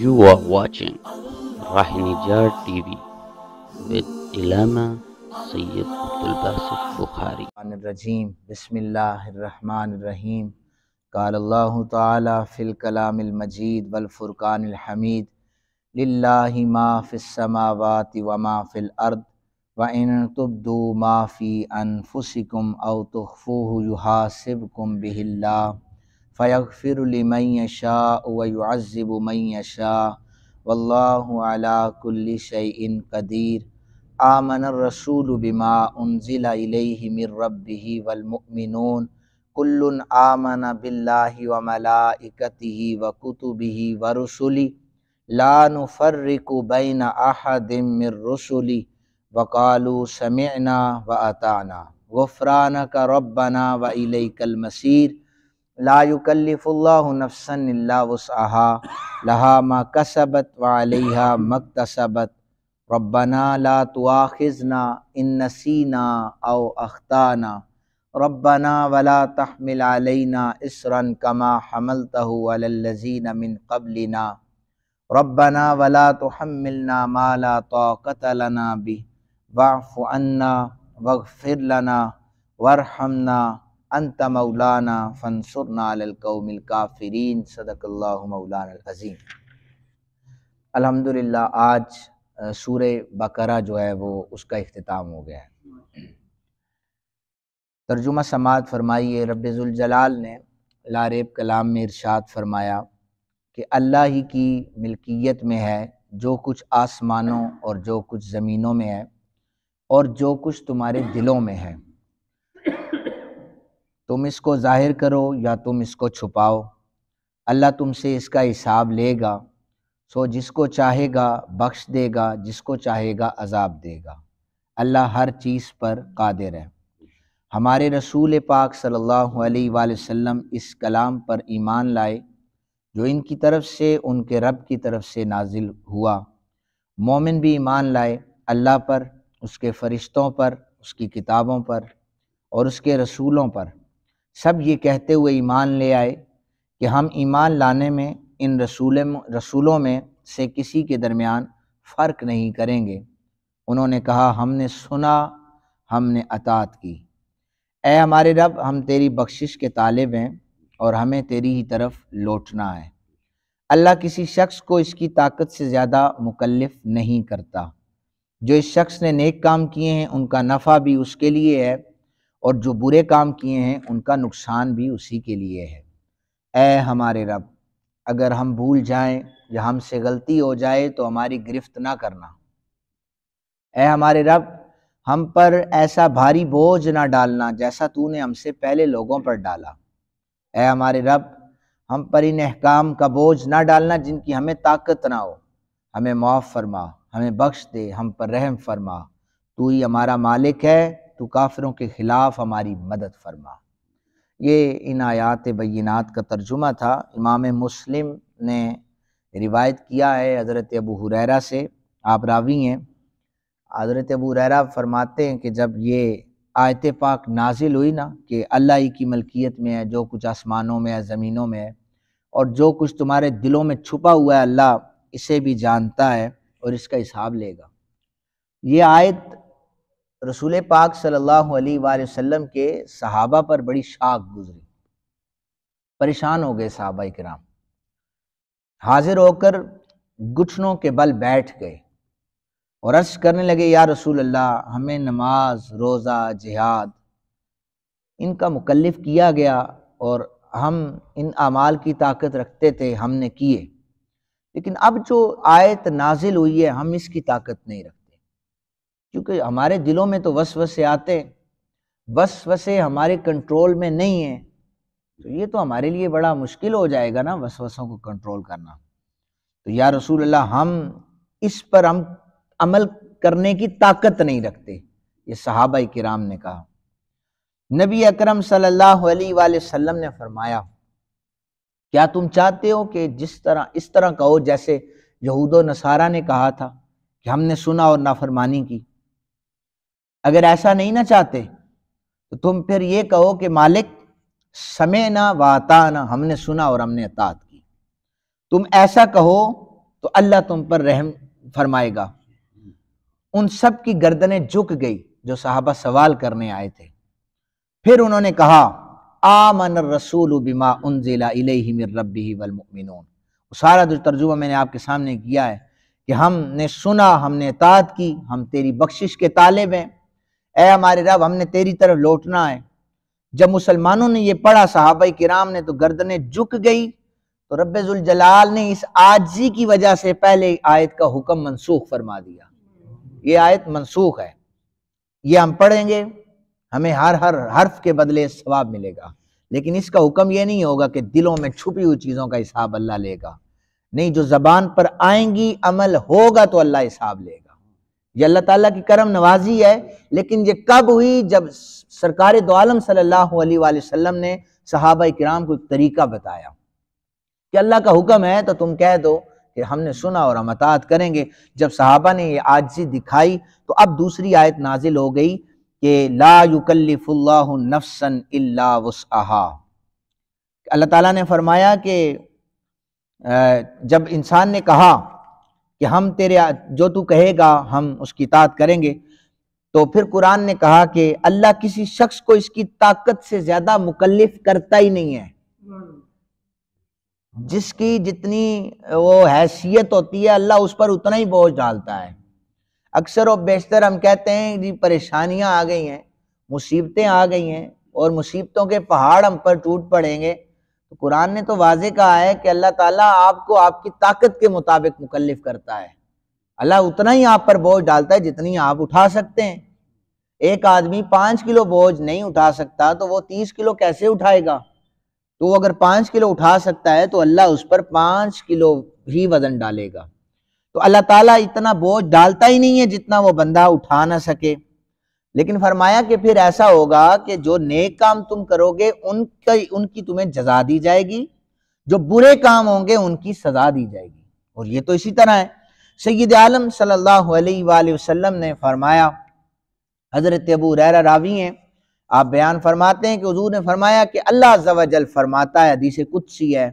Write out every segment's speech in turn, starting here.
You are watching Rahnijar TV with Ilama Sayyid Abdul Basit Bukhari. الرجيم بسم الله الرحمن الرحيم قال الله تعالى في الكلام المجيد والفرقان الحميد لله ما في السماوات وما في الأرض وإن تبدوا ما في أنفسكم أو تخفوه يحاسبكم به الله فيغفر لمن يشاء ويعذب من يشاء والله على كل شيء قدير آمن الرسول بما أنزل إليه من ربه والمؤمنون كل آمن بالله وملائكته وكتبه ورسله لا نفرق بين أحد من رسله وقالوا سمعنا وأطعنا غفرانك ربنا وإليك المسير लाकल्फ़ुल्लाफ़सनल्लाहा लहा कसबत वालिहा मकतसबत रब्बना ला तुआखिजना इन नसीना अव अख्ताना रब्बना वला तहमिल अलैना इसरन कमा हमल अलल्लजीन मिन कबलिना रब्बना वला तुहम्मिलना मा माला तो लना बि वाफ़ अन्ना वगफिर लना वरहमना अंत मौलाना फ़नसरनाकौमिलकाफ़रीन सदकल्ला मौलानाज़ीम अलहमदिल्ला आज सूर बकरा जो है वो उसका अख्ताम हो गया है तर्जुमा समात फरमाइए रबाल ने लारेब कलाम में इरशाद फरमाया कि अल्लाह ही की मिल्कियत में है जो कुछ आसमानों और जो कुछ ज़मीनों में है और जो कुछ तुम्हारे दिलों में है तुम इसको ज़ाहिर करो या तुम इसको छुपाओ अल्लाह तुमसे इसका हिसाब लेगा सो जिसको चाहेगा बख्श देगा जिसको चाहेगा अजाब देगा अल्लाह हर चीज़ पर कादिर है हमारे रसूल पाक सल्लल्लाहु अलैहि वसल्लम इस कलाम पर ईमान लाए जो इनकी तरफ से उनके रब की तरफ से नाजिल हुआ मोमिन भी ईमान लाए अल्लाह पर उसके फ़रिश्तों पर उसकी किताबों पर और उसके रसूलों पर सब ये कहते हुए ईमान ले आए कि हम ईमान लाने में इन रसूल रसूलों में से किसी के दरमियान फ़र्क नहीं करेंगे उन्होंने कहा हमने सुना हमने अतात की ए हमारे रब हम तेरी बख्शिश के तालिब हैं और हमें तेरी ही तरफ लौटना है अल्लाह किसी शख्स को इसकी ताकत से ज़्यादा मुकलफ नहीं करता जो इस शख्स ने नेक काम किए हैं उनका नफ़ा भी उसके लिए है और जो बुरे काम किए हैं उनका नुकसान भी उसी के लिए है ए हमारे रब अगर हम भूल जाएं या हमसे गलती हो जाए तो हमारी गिरफ्त ना करना ऐ हमारे रब हम पर ऐसा भारी बोझ ना डालना जैसा तूने हमसे पहले लोगों पर डाला ऐ हमारे रब हम पर इन अहकाम का बोझ ना डालना जिनकी हमें ताकत ना हो हमें माफ़ फरमा हमें बख्श दे हम पर रहम फरमा तू ही हमारा मालिक है तो काफिरों के ख़िलाफ़ हमारी मदद फरमा ये इन आयात बैनात का तर्जुमा था इमाम मुस्लिम ने रिवायत किया है हज़रत अबू हुरैरा से आप रावी हैं हज़रत अबू हुरैरा फरमाते हैं कि जब ये आयत पाक नाजिल हुई ना कि अल्लाह की मलकियत में है जो कुछ आसमानों में है ज़मीनों में है और जो कुछ तुम्हारे दिलों में छुपा हुआ है अल्लाह इसे भी जानता है और इसका हिसाब लेगा ये आयत रसूल पाक सल्लल्लाहु अलैहि वसल्लम के सहाबा पर बड़ी शाख गुजरी परेशान हो गए सहाबा कराम हाजिर होकर घुटनों के बल बैठ गए और अर्ज करने लगे या रसूल अल्लाह हमें नमाज रोज़ा जिहाद इनका मुकलफ किया गया और हम इन अमाल की ताकत रखते थे हमने किए लेकिन अब जो आयत नाजिल हुई है हम इसकी ताकत नहीं रखते क्योंकि हमारे दिलों में तो वस वसे आते वस वसे हमारे कंट्रोल में नहीं है तो ये तो हमारे लिए बड़ा मुश्किल हो जाएगा ना वसवसों को कंट्रोल करना तो या रसूल अल्लाह हम इस पर हम अमल करने की ताकत नहीं रखते ये सहाबा कराम ने कहा नबी अकरम सल्लल्लाहु अलैहि वसल्लम ने फरमाया क्या तुम चाहते हो कि जिस तरह इस तरह कहो जैसे यहूद नसारा ने कहा था कि हमने सुना और नाफरमानी की अगर ऐसा नहीं ना चाहते तो तुम फिर ये कहो कि मालिक समय ना वाता ना हमने सुना और हमने अतात की तुम ऐसा कहो तो अल्लाह तुम पर रहम फरमाएगा उन सब की गर्दनें झुक गई जो साहबा सवाल करने आए थे फिर उन्होंने कहा आमन रसूल बिमा उन जिला रबी वलमिन सारा जो तर्जुमा मैंने आपके सामने किया है कि हमने सुना हमने तात की हम तेरी बख्शिश के तालिब हैं ए हमारे रब हमने तेरी तरफ लौटना है जब मुसलमानों ने यह पढ़ा साहब किराम ने तो गर्दने झुक गई तो रब्बुल जलाल ने इस आजी की वजह से पहले आयत का हुक्म मनसूख फरमा दिया ये आयत मनसूख है ये हम पढ़ेंगे हमें हर हर हर्फ के बदले सवाब मिलेगा लेकिन इसका हुक्म ये नहीं होगा कि दिलों में छुपी हुई चीज़ों का हिसाब अल्लाह लेगा नहीं जो जबान पर आएंगी अमल होगा तो अल्लाह हिसाब लेगा ये अल्लाह ताला की करम नवाजी है लेकिन ये कब हुई जब सरकार दो आलम सल्लल्लाहु अलैहि वसल्लम ने सहाबा कराम को एक तरीका बताया कि अल्लाह का हुक्म है तो तुम कह दो कि हमने सुना और हम करेंगे जब सहाबा ने ये आजी दिखाई तो अब दूसरी आयत नाजिल हो गई कि ला युकल्लिफुल्लाहसन वसहा अल्लाह ताला ने फरमाया कि जब इंसान ने कहा कि हम तेरे जो तू कहेगा हम उसकी तात करेंगे तो फिर कुरान ने कहा कि अल्लाह किसी शख्स को इसकी ताकत से ज्यादा मुकलफ करता ही नहीं है जिसकी जितनी वो हैसियत होती है अल्लाह उस पर उतना ही बोझ डालता है अक्सर और बेशतर हम कहते हैं जी परेशानियां आ गई हैं मुसीबतें आ गई हैं और मुसीबतों के पहाड़ हम पर टूट पड़ेंगे तो कुरान ने तो वाज कहा है कि अल्लाह ताला आपको आपकी ताकत के मुताबिक मुकलफ करता है अल्लाह उतना ही आप पर बोझ डालता है जितनी आप उठा सकते हैं एक आदमी पाँच किलो बोझ नहीं उठा सकता तो वो तीस किलो कैसे उठाएगा तो वो अगर पाँच किलो उठा सकता है तो अल्लाह उस पर पाँच किलो भी वजन डालेगा तो अल्लाह ताला इतना बोझ डालता ही नहीं है जितना वो बंदा उठा ना सके लेकिन फरमाया कि फिर ऐसा होगा कि जो नेक काम तुम करोगे उनकी उनकी तुम्हें जजा दी जाएगी जो बुरे काम होंगे उनकी सजा दी जाएगी और ये तो इसी तरह है सैद आलम सल्लल्लाहु अलैहि वसल्लम ने फरमाया हज़रत अबू रैरा रावी हैं आप बयान फरमाते हैं कि हजूर ने फरमाया कि अल्लाह जवाजल फरमाता है हदीस कुदसी है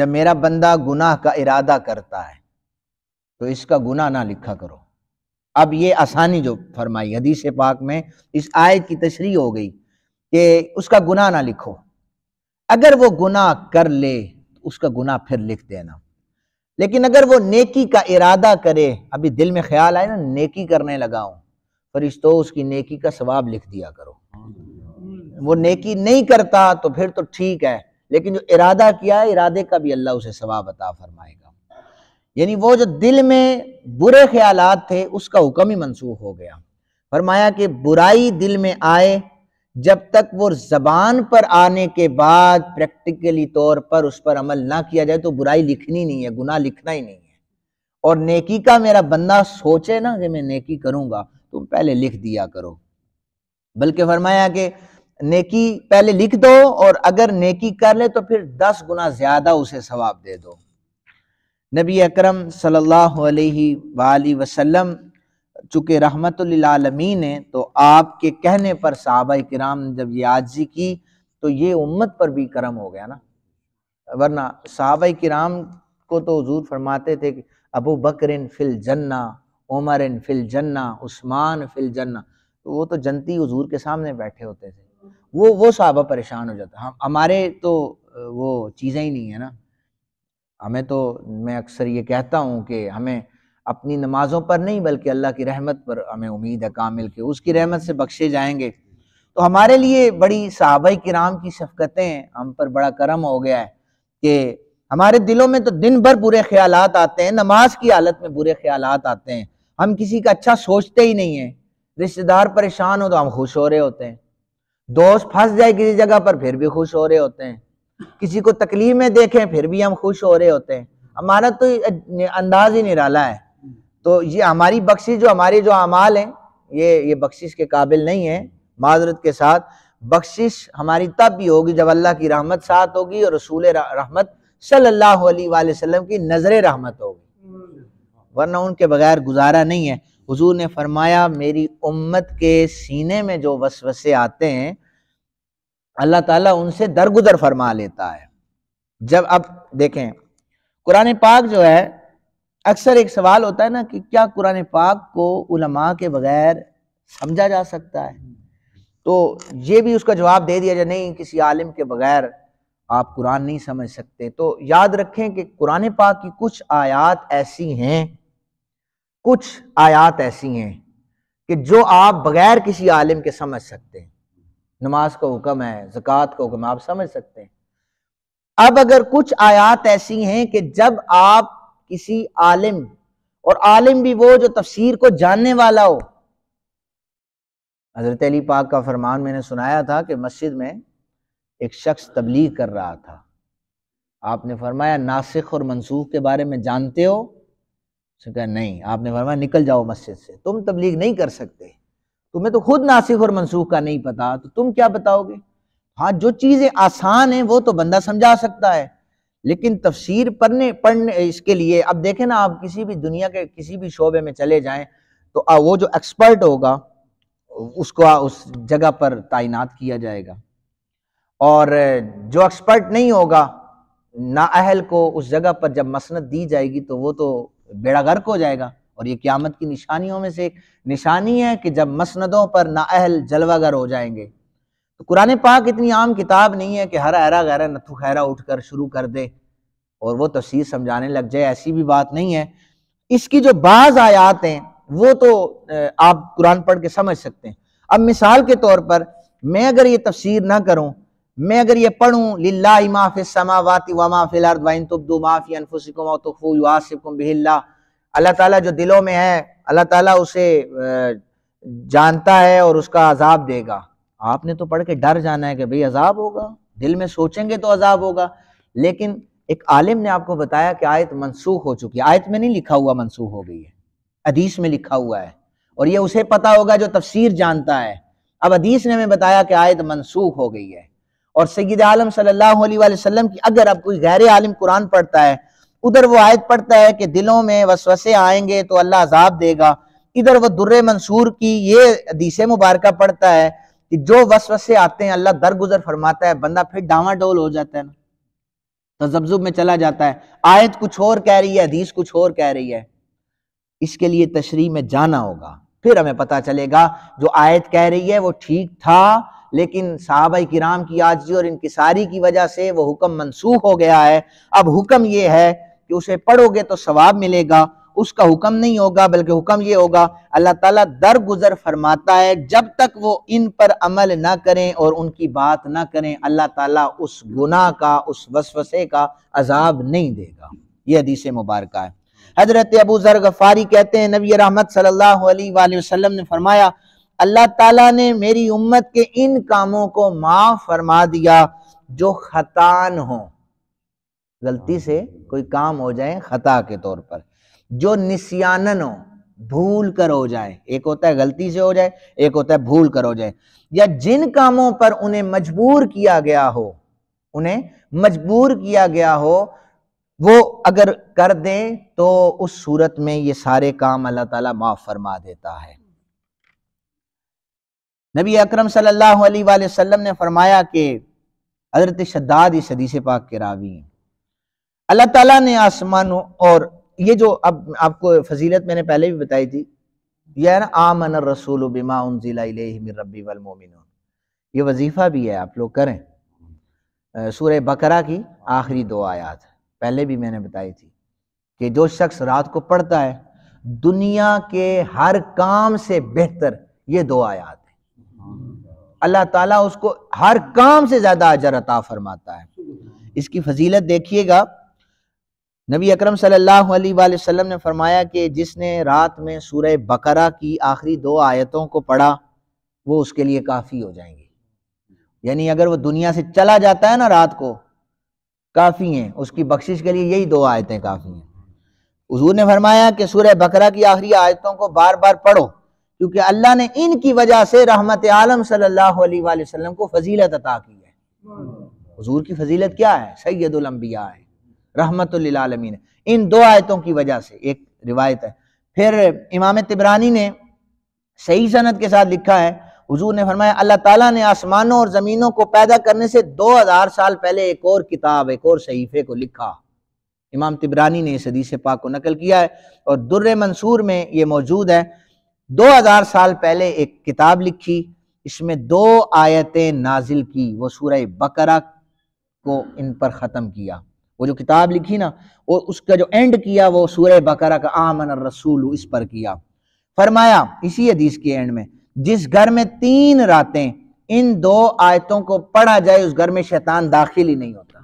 जब मेरा बंदा गुनाह का इरादा करता है तो इसका गुनाह ना लिखा करो अब ये आसानी जो फरमाई हदीस पाक में इस आयत की तशरी हो गई कि उसका गुनाह ना लिखो अगर वो गुनाह कर ले तो उसका गुनाह फिर लिख देना लेकिन अगर वो नेकी का इरादा करे अभी दिल में ख्याल आए ना नेकी करने लगा हूँ फरिश्तों उसकी नेकी का सवाब लिख दिया करो वो नेकी नहीं करता तो फिर तो ठीक है लेकिन जो इरादा किया है इरादे का भी अल्लाह उसे सवाब अता फरमाएगा यानी वो जो दिल में बुरे ख्याल थे उसका हुक्म ही मंसूख हो गया फरमाया कि बुराई दिल में आए जब तक वो जबान पर आने के बाद प्रैक्टिकली तौर पर उस पर अमल ना किया जाए तो बुराई लिखनी नहीं है गुनाह लिखना ही नहीं है और नेकी का मेरा बंदा सोचे ना कि मैं नेकी करूंगा तुम पहले लिख दिया करो बल्कि फरमाया कि नेकी पहले लिख दो और अगर नेकी कर ले तो फिर दस गुना ज्यादा उसे सवाब दे दो नबी अकरम सल्लल्लाहु अलैहि वसल्लम चूँकि रहमतमी ने तो आपके कहने पर सहाबा कराम जब याजी की तो ये उम्मत पर भी करम हो गया ना वरना सहाबा कराम को तो हजूर फरमाते थे कि अबू बकर फिल जन्ना उमर फिल जन्ना उस्मान फिल जन्ना तो वो तो जनती हजूर के सामने बैठे होते थे वो वो सहाबा परेशान हो जाता हम हमारे तो वो चीज़ें ही नहीं है ना हमें तो मैं अक्सर ये कहता हूँ कि हमें अपनी नमाज़ों पर नहीं बल्कि अल्लाह की रहमत पर हमें उम्मीद है कामिल के उसकी रहमत से बख्शे जाएंगे तो हमारे लिए बड़ी सहाबा किराम की शफकतें हम पर बड़ा करम हो गया है कि हमारे दिलों में तो दिन भर बुरे ख्याल आते हैं नमाज की हालत में बुरे ख्याल आते हैं हम किसी का अच्छा सोचते ही नहीं है रिश्तेदार परेशान हो तो हम खुश हो रहे होते हैं दोस्त फंस जाए किसी जगह पर फिर भी खुश हो रहे होते हैं किसी को तकलीफ में देखें फिर भी हम खुश हो रहे होते हैं हमारा तो अंदाज ही निराला है तो ये हमारी बख्शिश जो हमारे जो अमाल हैं ये ये बख्शिश के काबिल नहीं है माजरत के साथ बख्शिश हमारी तब भी होगी जब अल्लाह की रहमत साथ होगी और रसूल रहमत सल्लल्लाहु अलैहि वसल्लम की नज़र रहमत होगी वरना उनके बगैर गुजारा नहीं है हुजूर ने फरमाया मेरी उम्मत के सीने में जो वसवसे आते हैं अल्लाह ताला उनसे दरगुदर फरमा लेता है जब अब देखें कुरान पाक जो है अक्सर एक सवाल होता है ना कि क्या कुरान पाक को उलमा के बगैर समझा जा सकता है तो ये भी उसका जवाब दे दिया जाए नहीं किसी आलिम के बगैर आप कुरान नहीं समझ सकते तो याद रखें कि कुरान पाक की कुछ आयात ऐसी हैं कुछ आयात ऐसी हैं कि जो आप बगैर किसी आलिम के समझ सकते हैं नमाज का हुक्म है जक़ात का हुक्म आप समझ सकते हैं अब अगर कुछ आयात ऐसी हैं कि जब आप किसी आलिम और आलिम भी वो जो तफसीर को जानने वाला हो हजरत अली पाक का फरमान मैंने सुनाया था कि मस्जिद में एक शख्स तबलीग कर रहा था आपने फरमाया नासिख और मनसूख के बारे में जानते हो उसने कहा नहीं आपने फरमाया निकल जाओ मस्जिद से तुम तबलीग नहीं कर सकते तुम्हें तो खुद नासिक और मनसूख का नहीं पता तो तुम क्या बताओगे हाँ जो चीज़ें आसान है वो तो बंदा समझा सकता है लेकिन तफसीर पढ़ने पढ़ने इसके लिए अब देखें ना आप किसी भी दुनिया के किसी भी शोबे में चले जाएं तो आ, वो जो एक्सपर्ट होगा उसको आ, उस जगह पर तैनात किया जाएगा और जो एक्सपर्ट नहीं होगा नाअहल को उस जगह पर जब मसनत दी जाएगी तो वो तो बेड़ा गर्क हो जाएगा और ये क्यामत की निशानियों में से एक निशानी है कि जब मसनदों पर नाअहल जलवागर हो जाएंगे तो कुरान पाक इतनी आम किताब नहीं है कि हर अरा गहरा नथु खैरा उठ कर शुरू कर दे और वो तफसीर समझाने लग जाए ऐसी भी बात नहीं है इसकी जो बाज़ आयात हैं वो तो आप कुरान पढ़ के समझ सकते हैं अब मिसाल के तौर पर मैं अगर ये तफसीर ना करूं मैं अगर ये पढ़ूं लिल्ला माफ़िल समावाति वमा फिल अर्द वाइन तुब्दू माफ़ी अनफुसिकुम और तुखू युआसिकुम बिहिल्ला अल्लाह ताला जो दिलों में है अल्लाह ताला उसे जानता है और उसका अजाब देगा आपने तो पढ़ के डर जाना है कि भाई अजाब होगा दिल में सोचेंगे तो अजाब होगा लेकिन एक आलिम ने आपको बताया कि आयत मनसूख हो चुकी है आयत में नहीं लिखा हुआ मनसूख हो गई है अदीस में लिखा हुआ है और ये उसे पता होगा जो तफसीर जानता है अब अदीस ने हमें बताया कि आयत मनसूख हो गई है और सईद आलम सल्लल्लाहु अलैहि वसल्लम की अगर अब कोई गैर आलिम कुरान पढ़ता है उधर वो आयत पढ़ता है कि दिलों में वसवसे आएंगे तो अल्लाह अजाब देगा इधर वो दुर्र मंसूर की ये हदीस मुबारक पढ़ता है कि जो वसवसे आते हैं अल्लाह दरगुजर फरमाता है बंदा फिर डावाडोल हो जाता है ना तो जबजुब में चला जाता है आयत कुछ और कह रही है हदीस कुछ और कह रही है इसके लिए तशरी में जाना होगा फिर हमें पता चलेगा जो आयत कह रही है वो ठीक था लेकिन साहबा किराम की आजी और इनकी सारी की वजह से वो हुक्म मनसूख हो गया है अब हुक्म ये है कि उसे पढ़ोगे तो सवाब मिलेगा उसका हुक्म नहीं होगा बल्कि हुक्म ये होगा अल्लाह ताला गुजर फरमाता है जब तक वो इन पर अमल ना करें और उनकी बात ना करें अल्लाह ताला उस गुनाह का उस वसवसे का अजाब नहीं देगा ये हदीस मुबारक है हजरत अबू जर गफारी कहते हैं नबी रहमत सल्लल्लाहु अलैहि वसल्लम ने फरमाया अल्लाह ताला ने मेरी उम्मत के इन कामों को माफ़ फरमा दिया जो खतान हों गलती हाँ। से कोई काम हो जाए खता के तौर पर जो निस्यानन हो भूल कर हो जाए एक होता है गलती से हो जाए एक होता है भूल कर हो जाए या जिन कामों पर उन्हें मजबूर किया गया हो उन्हें मजबूर किया गया हो वो अगर कर दें तो उस सूरत में ये सारे काम अल्लाह ताला माफ फरमा देता है नबी अकरम सल्लल्लाहु अलैहि वसल्लम ने फरमाया कि हजरत शद्दाद इस हदीस पाक के रावी हैं अल्लाह ताला ने आसमानों और ये जो अब आपको फजीलत मैंने पहले भी बताई थी यह है ना आमन रसूल बिमा रबी ये वजीफ़ा भी है आप लोग करें सूर बकरा की आखिरी दो आयात पहले भी मैंने बताई थी कि जो शख्स रात को पढ़ता है दुनिया के हर काम से बेहतर ये दो आयात है अल्लाह ताला उसको हर काम से ज़्यादा अजर अता फरमाता है इसकी फजीलत देखिएगा नबी अकरम सल्लल्लाहु अलैहि वसल्लम ने फरमाया कि जिसने रात में सूरह बकरा की आखिरी दो आयतों को पढ़ा वो उसके लिए काफ़ी हो जाएंगे यानी अगर वो दुनिया से चला जाता है ना रात को काफ़ी हैं उसकी बख्शिश के लिए यही दो आयतें काफ़ी हैं हजूर ने फरमाया कि सूरह बकरा की आखिरी आयतों को बार बार पढ़ो क्योंकि अल्लाह ने इनकी वजह से रहमत आलम सल्लल्लाहु अलैहि वसल्लम को फजीलत अता की है हजूर की फजीलत क्या है सैदुलम्बिया है रहमत आलमीन इन दो आयतों की वजह से एक रिवायत है फिर इमाम तिबरानी ने सही सनत के साथ लिखा है हजूर ने फरमाया अल्लाह ताला ने आसमानों और ज़मीनों को पैदा करने से 2000 साल पहले एक और किताब एक और सहीफे को लिखा इमाम तिबरानी ने इस हदीस पाक को नकल किया है और दुर्र मंसूर में ये मौजूद है 2000 साल पहले एक किताब लिखी इसमें दो आयतें नाजिल की वो सूर बकरा को इन पर ख़त्म किया वो जो किताब लिखी ना वो उसका जो एंड किया वो सूर्य बकरा का आमन रसूल इस पर किया फरमाया इसी हदीस के एंड में जिस घर में तीन रातें इन दो आयतों को पढ़ा जाए उस घर में शैतान दाखिल ही नहीं होता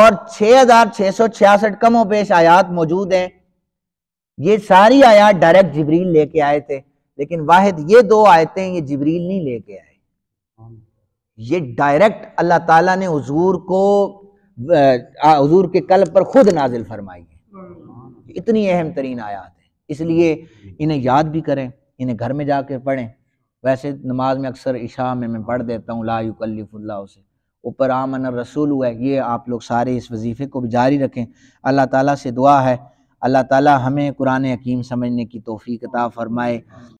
और 6,666 कमो पेश आयात मौजूद हैं ये सारी आयात डायरेक्ट जबरील लेके आए थे लेकिन वाहिद ये दो आयतें ये जबरील नहीं लेके आए ये डायरेक्ट अल्लाह ताला ने हजूर को हजूर के कल पर खुद नाजिल फरमाई है इतनी अहम तरीन आयात है इसलिए इन्हें याद भी करें इन्हें घर में जाकर पढ़ें वैसे नमाज में अक्सर इशा में मैं पढ़ देता हूँ लाकल्ला उसे ऊपर आमन रसूल हुआ है ये आप लोग सारे इस वजीफ़े को भी जारी रखें अल्लाह ताला से दुआ है अल्लाह ताला हमें कुरान हकीम समझने की तोफ़ी किताब फरमाए